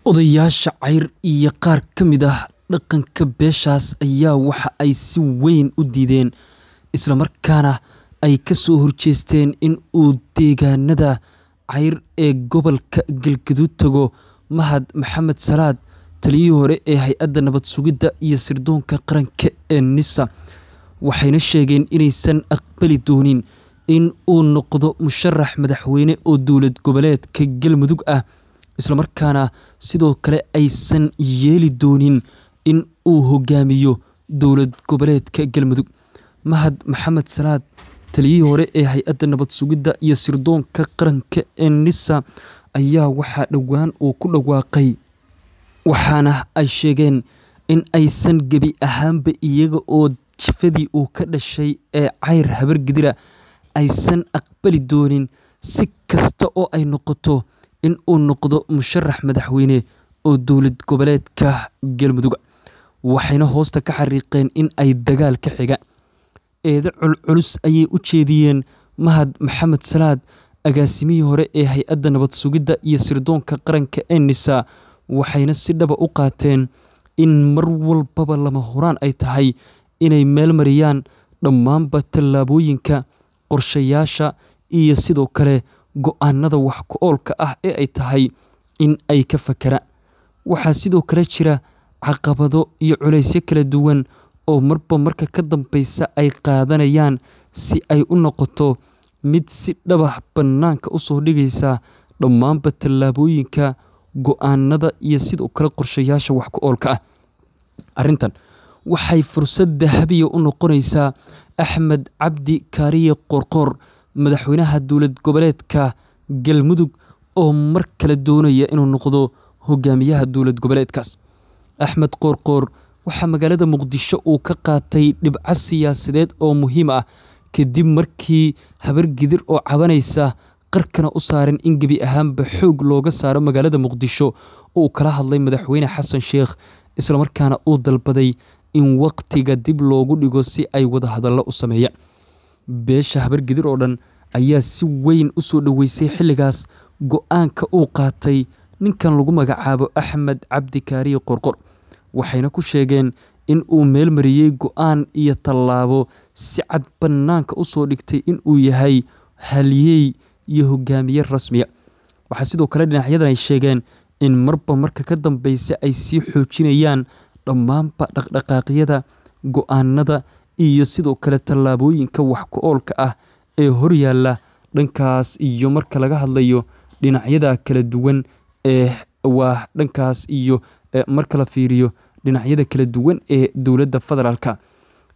Odayaasha cayr iyo qaar ka mid ah dhaqanka beeshaas ayaa waxa ay si weyn u diideen, isla markaana ay ka soo horjeesteen in uu deegaannada ceyr ee gobolka Galgaduud tago. Mahad Maxamed Salaad, taliyihii hore ee hay-adda Nabad Sugidda iyo Sirdoonka Qaranka ee NISA, waxayna sheegeen inaysan aqbali doonin in uu noqdo musharax madaxweyne oo dowlad goboleedka Galmudug ah islamarkaana sidoo kale aysan yeeli doonin in uu hogaamiyo dowlad goboleedka galmudug mahad maxamed salaad taliyihii hore ee hay-adda nabad sugidda iyo sirdoonka qaranka ee nisa ayaa waxaa dhowaan uu ku dhawaaqay waxaana ay sheegeen in aysan gebi ahaanba iyaga oo jifadii uu ka dhashay ee cayr habargidira aysan aqbali doonin si kasta oo ay noqoto in uu noqdo musharax madaxweyne oo dowlad goboleedka Galmudug waxayna hoosta ka xariiqeen in ay dagaal ka xiga eedo culculus ayay u jeediyeen mahad maxamed salaad agaasimihii hore ee hay-adda nabad sugidda iyo sirdoonka qaranka enisa waxayna si dhaba u qaateen in mar walbaba lama horaan ay tahay inay meel mariyaan dhammaanba tallaabooyinka qorshayaasha iyo sidoo kale go'aanada wax ku oolka ah ee ay tahay in ay ka fakeraan waxaa sidoo kale jira caqabado iyo culaysyo kala duwan oo marba marka ka dambaysa ay qaadanayaan si ay u noqoto mid si dhabax bannaanka u soo dhigaysa dhammaanba tallaabooyinka go'aanada iyo sidoo kale qorshayaasha wax ku oolka ah arrintan waxay fursad dahabiya u noqonaysaa axmed cabdi kaariye qorqoor madaxweynaha dowlad goboleedka galmudug oo mar kale doonaya inuu noqdo hogaamiyaha dowlad goboleedkaas axmed qoorqoor waxaa magaalada muqdisho uu ka qaatay dhibca siyaasadeed oo muhiim ah kadib markii habar gidir oo cabanaysa qarkana u saaran in gebi ahaanba xoog looga saaro magaalada muqdisho uu kala hadlay madaxweyne xasan sheekh islamarkaana uu dalbaday in waqtiga dib loogu dhigo si ay wadahadallo u sameeyaan beesha habargidir oo dhan ayaa si weyn u soo dhoweysay xilligaas go'aanka uu qaatay ninkan lagu magacaabo axmed cabdi kaariye qorqor waxayna ku sheegeen in uu meelmariyey mariyey go'aan iyo tallaabo si cad bannaanka u soo dhigtay in uu yahay haliyey iyo hogaamiye rasmiya waxaa sidoo kale dhinacyadan ay sheegeen in marba marka ka dambeysa ay sii xoojinayaan dhammaanba dhaqdhaqaaqyada go'aanada iyo sidoo kale tallaabooyinka wax ku oolka ah ee hor yaalla dhankaas iyo marka laga hadlayo dhinacyada kala duwan ee waa dhankaas iyo marka la fiiriyo dhinacyada kala duwan ee dowladda federaalka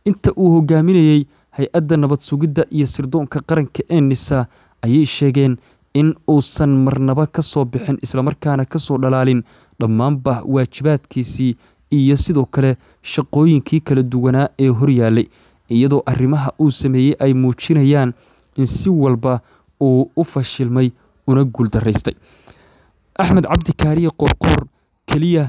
inta uu hogaaminayey hay-adda nabad sugidda iyo sirdoonka qaranka ee nisa ayay sheegeen in uusan marnaba ka soo bixin islamarkaana ka soo dhalaalin dhammaanba waajibaadkiisii iyo sidoo kale shaqooyinkii kala duwanaa ee horyaalay iyadoo arrimaha uu sameeyey ay muujinayaan in si walba uu u fashilmay una guuldaraystay axmed cabdi qoorqoor keliya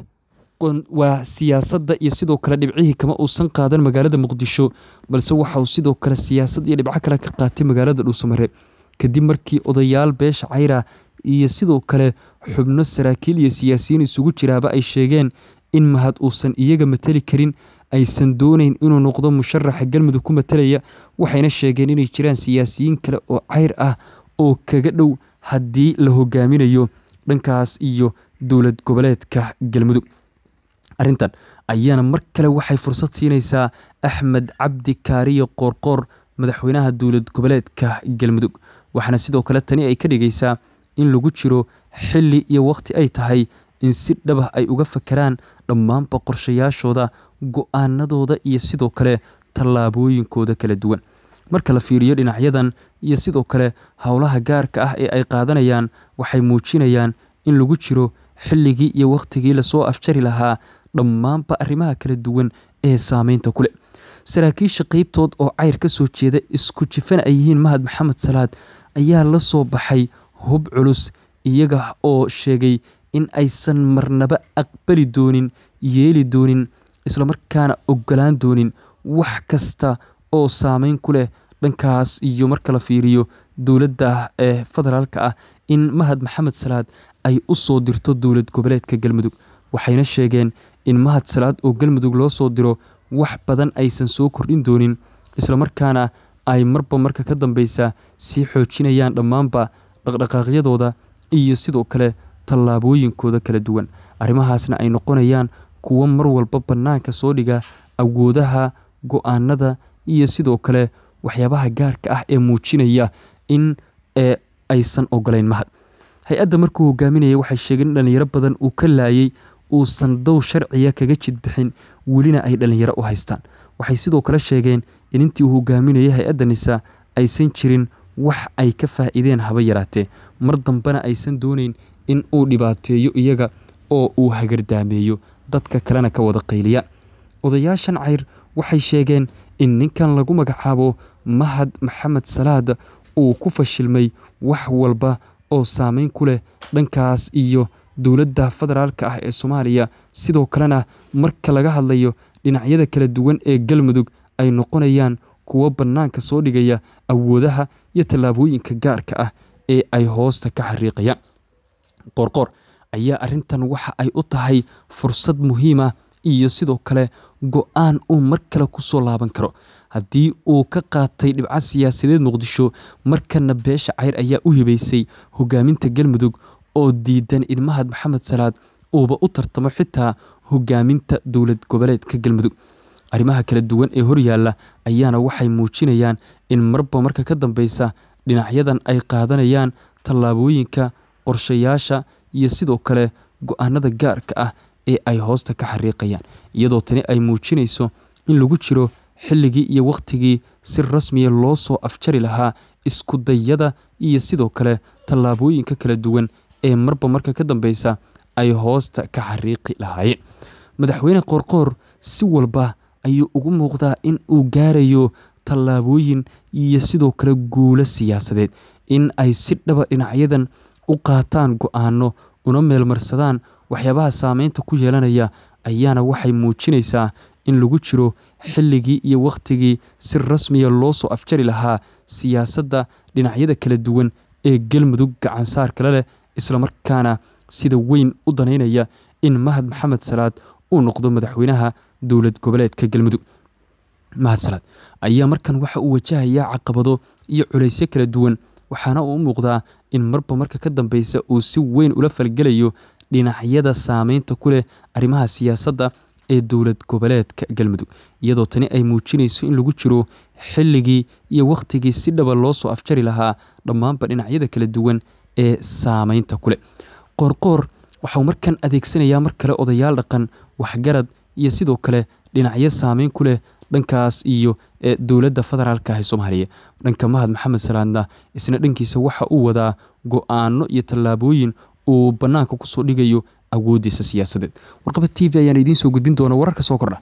waa siyaasadda iyo sidoo kale dhibcihii kama uusan qaadan magaalada muqdisho balse waxa uu sidoo kale siyaasad iyo dhibco kale ka qaatay magaalada dhuusamare kadib markii odayaal beesha cayra iyo sidoo kale xubno saraakiil iyo siyaasiyiin isugu jiraaba ay sheegeen in mahad uusan iyaga mateli karin aysan doonayn inuu noqdo musharaxa galmudug ku matelaya waxayna sheegeen inay jiraan siyaasiyiin kale oo cayr ah oo kaga dhow haddii la hogaaminayo dhankaas iyo dowlad goboleedka galmudug arrintan ayaana mar kale waxay fursad siinaysaa axmed cabdi kaariyo qoorqoor madaxweynaha dowlad goboleedka galmudug waxaana sidoo kale tani ay ka dhigaysaa in lagu jiro xilli iyo wakhti ay tahay in si dhabah ay uga fakaraan dhammaanba qorshayaashooda go'aanadooda iyo sidoo kale tallaabooyinkooda kala duwan marka la fiiriyo dhinacyadan iyo sidoo kale howlaha gaarka ah ee ay qaadanayaan waxay muujinayaan in lagu jiro xilligii iyo wakhtigii lasoo afjari lahaa dhammaanba arrimaha kala duwan ee saameynta ku leh saraakiisha qaybtood oo cayr ka soo jeeda isku jifan ay yihiin mahad maxamed salaad ayaa la soo baxay hub culus iyaga oo sheegay in aysan marnaba aqbali doonin, yeeli doonin, islamarkaana ogolaan doonin wax kasta oo saameyn ku leh dhankaas iyo marka la fiiriyo dowladda ee federaalka ah in Mahad Maxamed Salaad ay u soo dirto dowlad goboleedka Galmudug waxayna sheegeen in Mahad Salaad oo Galmudug loo soo diro wax badan aysan soo kordhin doonin islamarkaana ay marba marka ka dambeysa sii xoojinayaan dhammaanba dhaqdhaqaaqyadooda iyo sidoo kale tallaabooyinkooda kala duwan arrimahaasna ay noqonayaan kuwo mar walba bannaanka soo dhiga awoodaha go'aannada iyo sidoo kale waxyaabaha gaarka ah ee muujinaya in eh, aysan ogolayn mahad hay-adda markuu hogaaminayay waxay sheegeen in dhallinyaro badan uu ka laayay uusan dow sharciya kaga jidbixin welina ay dhallinyaro u haystaan waxay sidoo kale sheegeen in intii uu hogaaminayay hay-addanisa adda aysan jirin wax ay ka faa'iideen haba yaraatee mar dambena aysan doonayn in uu dhibaateeyo iyaga oo uu hagardaameeyo dadka kalena ka wada qayliya odayaashan cayr waxay sheegeen in ninkan lagu magacaabo mahad maxamed salaad uu ku fashilmay wax walba oo saameyn ku leh dhankaas iyo dowladda federaalka ah ee soomaaliya sidoo kalena marka laga hadlayo dhinacyada kala duwan ee galmudug ay noqonayaan kuwo bannaanka soo dhigaya awoodaha iyo tallaabooyinka gaarka ah ee ay hoosta ka xariiqayaan qoorqoor ayaa arrintan waxa ay u tahay fursad muhiima ah iyo sidoo kale go-aan uu mar kale ku soo laaban karo haddii uu ka qaatay dhibca siyaasadeed muqdisho markana beesha cayr ayaa u hibaysay hogaaminta galmudug oo diidan in mahad maxamed salaad uuba u tartamo xitaa hogaaminta dowlad goboleedka galmudug arrimaha kala duwan ee horyaalla ayaana waxay muujinayaan in marba marka ka dambaysa dhinacyadan ay qaadanayaan tallaabooyinka qorshayaasha iyo sidoo kale go-aanada gaarka ah ee ay hoosta ka xariiqayaan iyadoo tani ay muujinayso in lagu jiro xilligii iyo wakhtigii si rasmiya ah loo soo afjari lahaa iskudayada iyo sidoo kale tallaabooyinka kala duwan ee marba marka ka dambeysa ay hoosta ka xariiqi lahaayeen madaxweyne qoorqoor si walba ayuu ugu muuqdaa in uu gaarayo tallaabooyin iyo sidoo kale guulo siyaasadeed in ay si dhaba dhinacyadan u qaataan go'aano una meelmarsadaan waxyaabaha saameynta ku yeelanaya ayaana waxay muujinaysaa in lagu jiro xilligii iyo wakhtigii si rasmiya ah loo soo afjari lahaa siyaasadda dhinacyada kala duwan ee galmudug gacansaar kale leh islamarkaana sida weyn u danaynaya in mahad maxamed salaad uu noqdo madaxweynaha dowlad goboleedka galmudug mahadsanad ayaa markan waxa uu wajahayaa caqabado iyo culaysyo kala duwan waxaana uu u muuqdaa in marba marka ka dambeysa uu si weyn ula falgelayo dhinacyada saameynta ku leh arrimaha siyaasadda ee dowlad goboleedka galmudug iyadoo tani ay muujinayso in lagu jiro xilligii iyo wakhtigii si dhaba loo soo afjari lahaa dhammaanba dhinacyada kala duwan ee saameynta ku leh qoorqoor waxauu markan adeegsanayaa mar kale odayaal dhaqan waxgarad iyo sidoo kale dhinacyo saameyn ku leh dhankaas iyo ee dowladda federaalka ah ee soomaaliya dhanka mahad maxamed salaanda isna dhankiisa waxa uu wadaa go-aano iyo tallaabooyin uu bannaanka ku soo dhigayo awooddiisa siyaasadeed warqabad t v ayaan idiin soo gudbin doona wararka soo kordha